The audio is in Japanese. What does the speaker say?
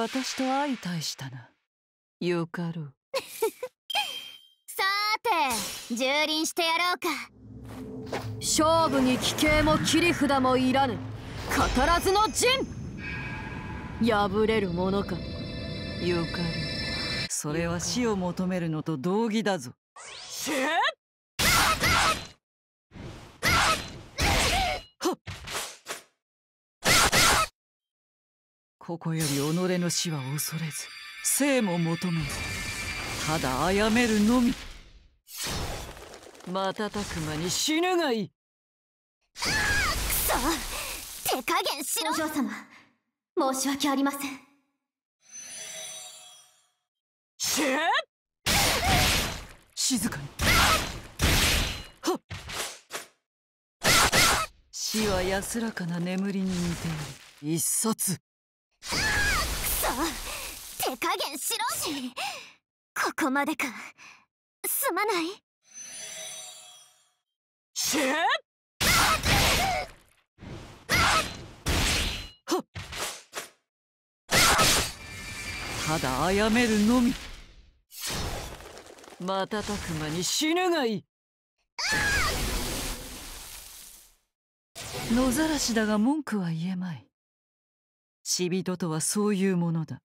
私と相対したなよかろうさーて蹂躙してやろうか勝負に奇形も切り札もいらぬ語らずの陣破れるものかよかろうそれは死を求めるのと同義だぞシここより己の死は恐れず生も求めずただ殺めるのみ瞬く間に死ぬがいいくそ手加減しろお嬢様申し訳ありませんし静かに死は安らかな眠りに似ている一冊そ手加減しろしここまでかすまないシェただあやめるのみ瞬く間に死ぬがいい野ざらしだが文句は言えまい死人とはそういうものだ